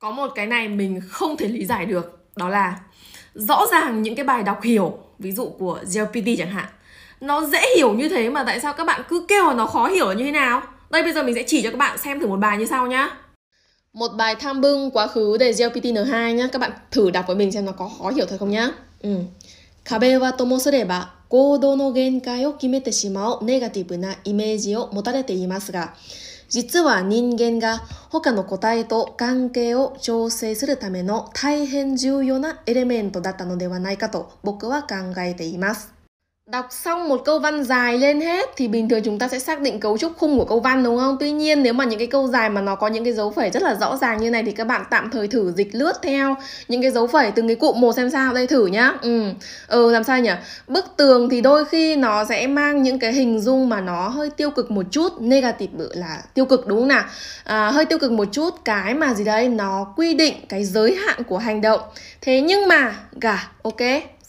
có một cái này mình không thể lý giải được đó là rõ ràng những cái bài đọc hiểu ví dụ của GPT chẳng hạn nó dễ hiểu như thế mà tại sao các bạn cứ kêu là nó khó hiểu như thế nào đây bây giờ mình sẽ chỉ cho các bạn xem thử một bài như sau nhá một bài tham bưng quá khứ đề GPT N2 nhá các bạn thử đọc với mình xem nó có khó hiểu thật không nhá ừ. Kabe 実は人間が他の個体と関係を調整するための大変重要なエレメントだったのではないかと僕は考えています。Đọc xong một câu văn dài lên hết thì bình thường chúng ta sẽ xác định cấu trúc khung của câu văn đúng không? Tuy nhiên nếu mà những cái câu dài mà nó có những cái dấu phẩy rất là rõ ràng như này thì các bạn tạm thời thử dịch lướt theo những cái dấu phẩy từng cái cụm một xem sao đây thử nhá. Ừ. Ừ làm sao nhỉ? Bức tường thì đôi khi nó sẽ mang những cái hình dung mà nó hơi tiêu cực một chút, negative bự là tiêu cực đúng không nào? À, hơi tiêu cực một chút cái mà gì đấy nó quy định cái giới hạn của hành động. Thế nhưng mà gà ok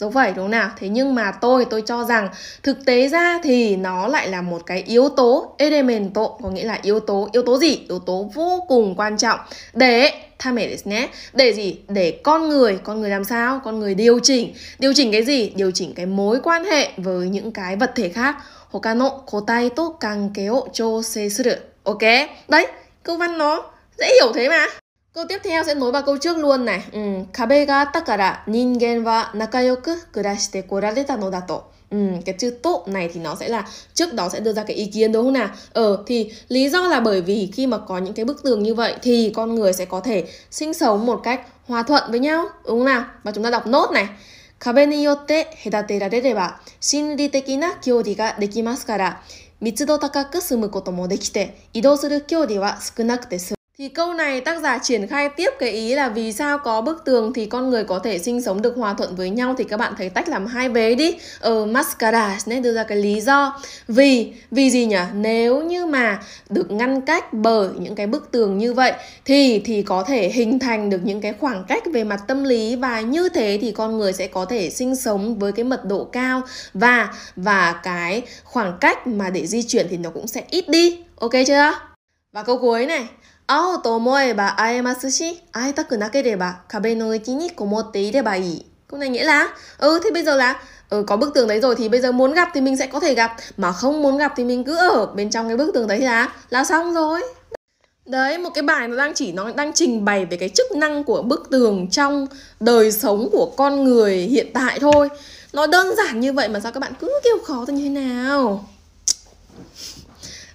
dấu phẩy đúng không nào thế nhưng mà tôi tôi cho rằng thực tế ra thì nó lại là một cái yếu tố elemento có nghĩa là yếu tố yếu tố gì yếu tố vô cùng quan trọng để tham mê nhé để gì để con người con người làm sao con người điều chỉnh điều chỉnh cái gì điều chỉnh cái mối quan hệ với những cái vật thể khác hokano kotai to kankeo cho se suru ok đấy câu văn nó dễ hiểu thế mà Câu tiếp theo sẽ nối vào câu trước luôn này. Ừ, kabe ga atta kara ningen wa nakayoku kurashite korareta no dato. Ừ, cái chữ tộ này thì nó sẽ là trước đó sẽ đưa ra cái ý kiến đúng không nào? Ờ thì lý do là bởi vì khi mà có những cái bức tường như vậy thì con người sẽ có thể sinh sống một cách hòa thuận với nhau đúng không nào? Và chúng ta đọc nốt này. 壁によって隔てられれば心理的な距離ができますから密度高く住むこともできて移動する距離は少なくて済む thì câu này tác giả triển khai tiếp cái ý là vì sao có bức tường thì con người có thể sinh sống được hòa thuận với nhau thì các bạn thấy tách làm hai vế đi. Ở Mascara nên đưa ra cái lý do vì vì gì nhỉ? Nếu như mà được ngăn cách bởi những cái bức tường như vậy thì thì có thể hình thành được những cái khoảng cách về mặt tâm lý và như thế thì con người sẽ có thể sinh sống với cái mật độ cao và và cái khoảng cách mà để di chuyển thì nó cũng sẽ ít đi. Ok chưa? Và câu cuối này, 会おうと思えば会えますし、会いたくなければ壁の内にこもっていればいい。Câu này nghĩa là, ừ thì bây giờ là ừ, có bức tường đấy rồi thì bây giờ muốn gặp thì mình sẽ có thể gặp mà không muốn gặp thì mình cứ ở bên trong cái bức tường đấy là là xong rồi đấy một cái bài nó đang chỉ nó đang trình bày về cái chức năng của bức tường trong đời sống của con người hiện tại thôi nó đơn giản như vậy mà sao các bạn cứ kêu khó thế như thế nào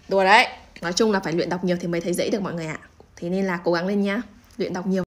đùa đấy nói chung là phải luyện đọc nhiều thì mới thấy dễ được mọi người ạ à. thế nên là cố gắng lên nhá luyện đọc nhiều